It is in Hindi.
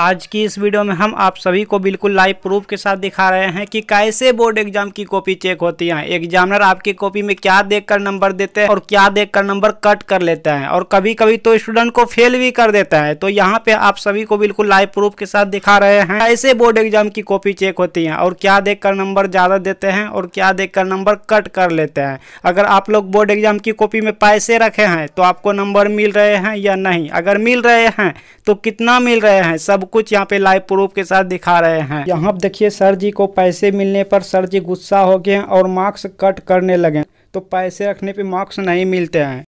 आज की इस वीडियो में हम आप सभी को बिल्कुल लाइव प्रूफ के साथ दिखा रहे हैं कि कैसे बोर्ड एग्जाम की कॉपी चेक होती है एग्जामिनर आपकी कॉपी में क्या देखकर नंबर देते हैं और क्या देखकर नंबर कट कर लेते हैं और कभी कभी तो स्टूडेंट को फेल भी कर देता है तो यहाँ पे आप सभी को बिल्कुल लाइव प्रूफ के साथ दिखा रहे हैं कैसे बोर्ड एग्जाम की कॉपी चेक होती है और क्या देख नंबर ज्यादा देते हैं और क्या देख नंबर कट कर लेते हैं अगर आप लोग बोर्ड एग्जाम की कॉपी में पैसे रखे हैं तो आपको नंबर मिल रहे हैं या नहीं अगर मिल रहे हैं तो कितना मिल रहे हैं सब कुछ यहाँ पे लाइव प्रूफ के साथ दिखा रहे हैं यहाँ देखिए सर जी को पैसे मिलने पर सर जी गुस्सा हो गए और मार्क्स कट करने लगे तो पैसे रखने पे मार्क्स नहीं मिलते हैं